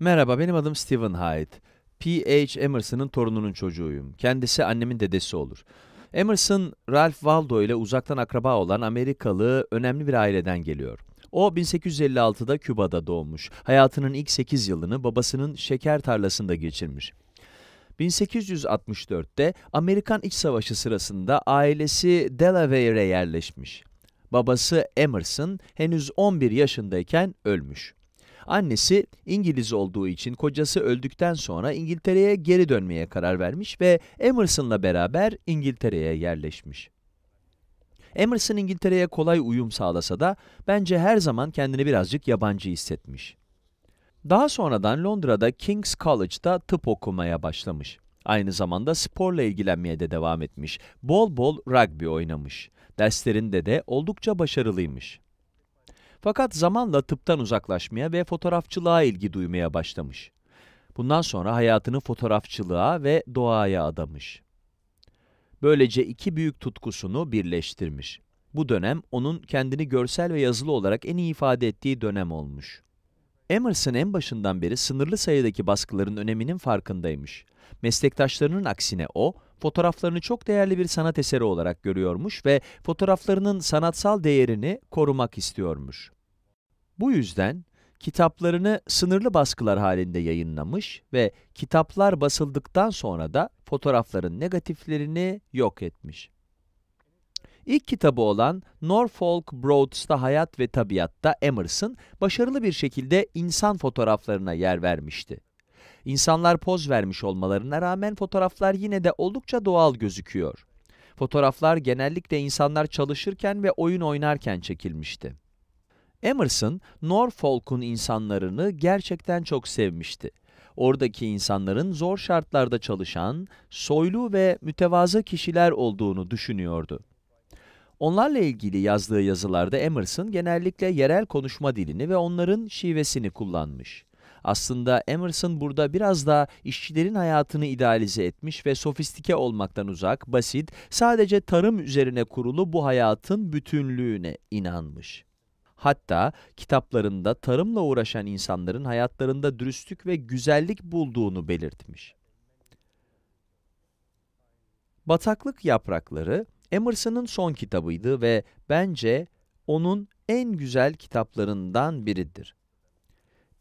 Merhaba, benim adım Steven Hyde. P.H. Emerson'ın torununun çocuğuyum. Kendisi annemin dedesi olur. Emerson, Ralph Waldo ile uzaktan akraba olan Amerikalı önemli bir aileden geliyor. O 1856'da Küba'da doğmuş. Hayatının ilk 8 yılını babasının şeker tarlasında geçirmiş. 1864'te Amerikan İç Savaşı sırasında ailesi Delaware'e yerleşmiş. Babası Emerson henüz 11 yaşındayken ölmüş. Annesi İngiliz olduğu için kocası öldükten sonra İngiltere'ye geri dönmeye karar vermiş ve Emerson'la beraber İngiltere'ye yerleşmiş. Emerson İngiltere'ye kolay uyum sağlasa da bence her zaman kendini birazcık yabancı hissetmiş. Daha sonradan Londra'da King's College'da tıp okumaya başlamış. Aynı zamanda sporla ilgilenmeye de devam etmiş. Bol bol rugby oynamış. Derslerinde de oldukça başarılıymış. Fakat zamanla tıptan uzaklaşmaya ve fotoğrafçılığa ilgi duymaya başlamış. Bundan sonra hayatını fotoğrafçılığa ve doğaya adamış. Böylece iki büyük tutkusunu birleştirmiş. Bu dönem onun kendini görsel ve yazılı olarak en iyi ifade ettiği dönem olmuş. Emerson en başından beri sınırlı sayıdaki baskıların öneminin farkındaymış. Meslektaşlarının aksine o, fotoğraflarını çok değerli bir sanat eseri olarak görüyormuş ve fotoğraflarının sanatsal değerini korumak istiyormuş. Bu yüzden kitaplarını sınırlı baskılar halinde yayınlamış ve kitaplar basıldıktan sonra da fotoğrafların negatiflerini yok etmiş. İlk kitabı olan Norfolk Broads'ta Hayat ve Tabiat'ta Emerson, başarılı bir şekilde insan fotoğraflarına yer vermişti. İnsanlar poz vermiş olmalarına rağmen fotoğraflar yine de oldukça doğal gözüküyor. Fotoğraflar genellikle insanlar çalışırken ve oyun oynarken çekilmişti. Emerson, Norfolk'un insanlarını gerçekten çok sevmişti. Oradaki insanların zor şartlarda çalışan, soylu ve mütevazı kişiler olduğunu düşünüyordu. Onlarla ilgili yazdığı yazılarda Emerson genellikle yerel konuşma dilini ve onların şivesini kullanmış. Aslında Emerson burada biraz daha işçilerin hayatını idealize etmiş ve sofistike olmaktan uzak, basit, sadece tarım üzerine kurulu bu hayatın bütünlüğüne inanmış. Hatta kitaplarında tarımla uğraşan insanların hayatlarında dürüstlük ve güzellik bulduğunu belirtmiş. Bataklık Yaprakları Emerson'ın son kitabıydı ve bence onun en güzel kitaplarından biridir.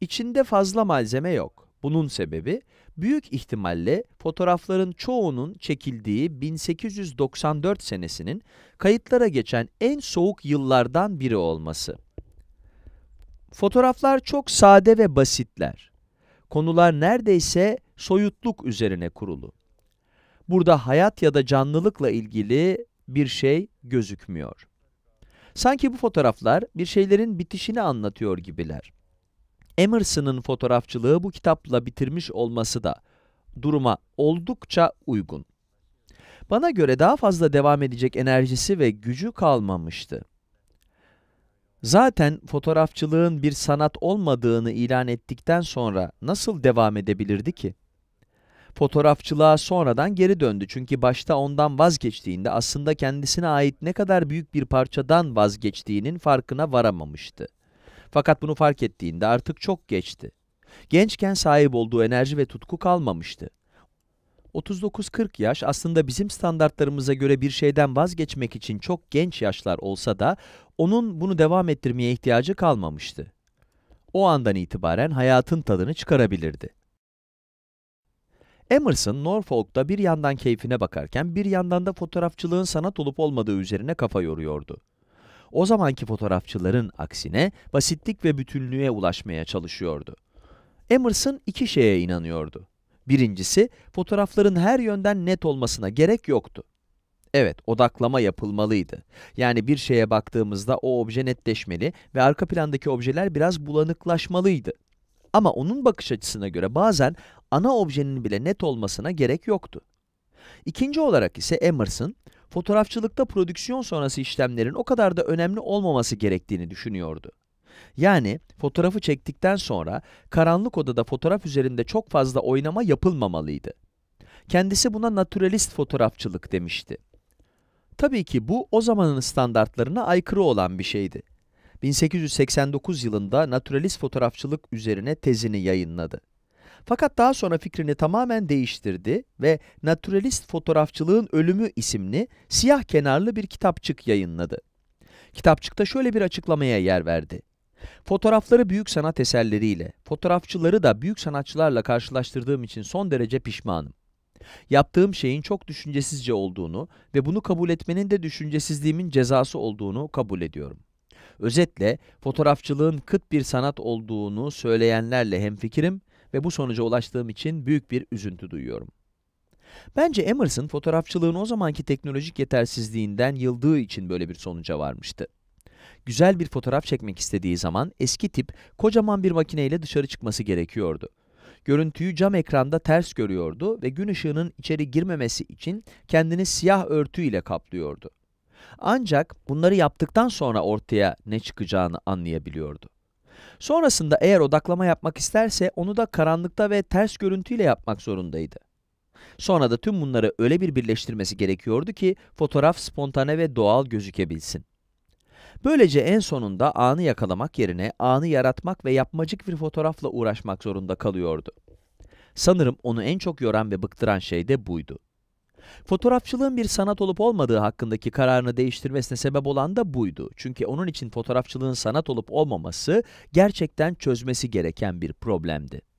İçinde fazla malzeme yok. Bunun sebebi, büyük ihtimalle fotoğrafların çoğunun çekildiği 1894 senesinin kayıtlara geçen en soğuk yıllardan biri olması. Fotoğraflar çok sade ve basitler. Konular neredeyse soyutluk üzerine kurulu. Burada hayat ya da canlılıkla ilgili bir şey gözükmüyor. Sanki bu fotoğraflar bir şeylerin bitişini anlatıyor gibiler. Emerson'ın fotoğrafçılığı bu kitapla bitirmiş olması da duruma oldukça uygun. Bana göre daha fazla devam edecek enerjisi ve gücü kalmamıştı. Zaten fotoğrafçılığın bir sanat olmadığını ilan ettikten sonra nasıl devam edebilirdi ki? Fotoğrafçılığa sonradan geri döndü çünkü başta ondan vazgeçtiğinde aslında kendisine ait ne kadar büyük bir parçadan vazgeçtiğinin farkına varamamıştı. Fakat bunu fark ettiğinde artık çok geçti. Gençken sahip olduğu enerji ve tutku kalmamıştı. 39-40 yaş aslında bizim standartlarımıza göre bir şeyden vazgeçmek için çok genç yaşlar olsa da onun bunu devam ettirmeye ihtiyacı kalmamıştı. O andan itibaren hayatın tadını çıkarabilirdi. Emerson, Norfolk'ta bir yandan keyfine bakarken bir yandan da fotoğrafçılığın sanat olup olmadığı üzerine kafa yoruyordu. O zamanki fotoğrafçıların aksine basitlik ve bütünlüğe ulaşmaya çalışıyordu. Emerson iki şeye inanıyordu. Birincisi, fotoğrafların her yönden net olmasına gerek yoktu. Evet, odaklama yapılmalıydı. Yani bir şeye baktığımızda o obje netleşmeli ve arka plandaki objeler biraz bulanıklaşmalıydı. Ama onun bakış açısına göre bazen ana objenin bile net olmasına gerek yoktu. İkinci olarak ise Emerson, fotoğrafçılıkta prodüksiyon sonrası işlemlerin o kadar da önemli olmaması gerektiğini düşünüyordu. Yani fotoğrafı çektikten sonra karanlık odada fotoğraf üzerinde çok fazla oynama yapılmamalıydı. Kendisi buna naturalist fotoğrafçılık demişti. Tabii ki bu o zamanın standartlarına aykırı olan bir şeydi. 1889 yılında naturalist fotoğrafçılık üzerine tezini yayınladı. Fakat daha sonra fikrini tamamen değiştirdi ve Naturalist Fotoğrafçılığın Ölümü isimli siyah kenarlı bir kitapçık yayınladı. Kitapçıkta şöyle bir açıklamaya yer verdi. Fotoğrafları büyük sanat eserleriyle, fotoğrafçıları da büyük sanatçılarla karşılaştırdığım için son derece pişmanım. Yaptığım şeyin çok düşüncesizce olduğunu ve bunu kabul etmenin de düşüncesizliğimin cezası olduğunu kabul ediyorum. Özetle fotoğrafçılığın kıt bir sanat olduğunu söyleyenlerle hemfikirim ve bu sonuca ulaştığım için büyük bir üzüntü duyuyorum. Bence Emerson fotoğrafçılığın o zamanki teknolojik yetersizliğinden yıldığı için böyle bir sonuca varmıştı güzel bir fotoğraf çekmek istediği zaman eski tip kocaman bir makineyle dışarı çıkması gerekiyordu. Görüntüyü cam ekranda ters görüyordu ve gün ışığının içeri girmemesi için kendini siyah örtü ile kaplıyordu. Ancak bunları yaptıktan sonra ortaya ne çıkacağını anlayabiliyordu. Sonrasında eğer odaklama yapmak isterse onu da karanlıkta ve ters görüntüyle yapmak zorundaydı. Sonra da tüm bunları öyle bir birleştirmesi gerekiyordu ki fotoğraf spontane ve doğal gözükebilsin. Böylece en sonunda anı yakalamak yerine anı yaratmak ve yapmacık bir fotoğrafla uğraşmak zorunda kalıyordu. Sanırım onu en çok yoran ve bıktıran şey de buydu. Fotoğrafçılığın bir sanat olup olmadığı hakkındaki kararını değiştirmesine sebep olan da buydu. Çünkü onun için fotoğrafçılığın sanat olup olmaması gerçekten çözmesi gereken bir problemdi.